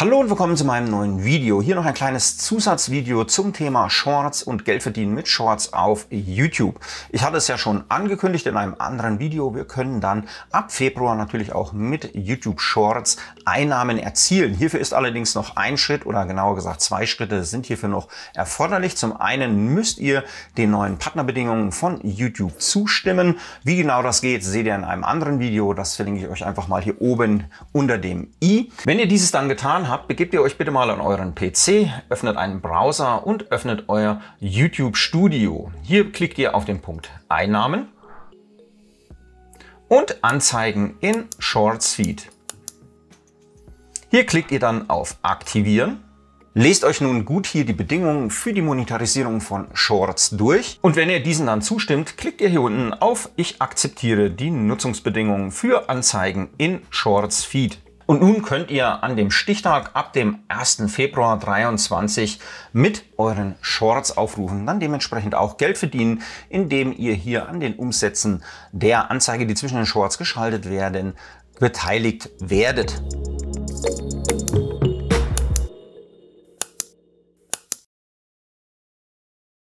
Hallo und willkommen zu meinem neuen Video. Hier noch ein kleines Zusatzvideo zum Thema Shorts und Geld verdienen mit Shorts auf YouTube. Ich hatte es ja schon angekündigt in einem anderen Video. Wir können dann ab Februar natürlich auch mit YouTube Shorts Einnahmen erzielen. Hierfür ist allerdings noch ein Schritt oder genauer gesagt zwei Schritte sind hierfür noch erforderlich. Zum einen müsst ihr den neuen Partnerbedingungen von YouTube zustimmen. Wie genau das geht, seht ihr in einem anderen Video. Das verlinke ich euch einfach mal hier oben unter dem i. Wenn ihr dieses dann getan habt, begebt ihr euch bitte mal an euren PC, öffnet einen Browser und öffnet euer YouTube Studio. Hier klickt ihr auf den Punkt Einnahmen und Anzeigen in Shorts Feed. Hier klickt ihr dann auf Aktivieren. Lest euch nun gut hier die Bedingungen für die Monetarisierung von Shorts durch und wenn ihr diesen dann zustimmt, klickt ihr hier unten auf Ich akzeptiere die Nutzungsbedingungen für Anzeigen in Shorts Feed. Und nun könnt ihr an dem Stichtag ab dem 1. Februar 23 mit euren Shorts aufrufen, dann dementsprechend auch Geld verdienen, indem ihr hier an den Umsätzen der Anzeige, die zwischen den Shorts geschaltet werden, beteiligt werdet.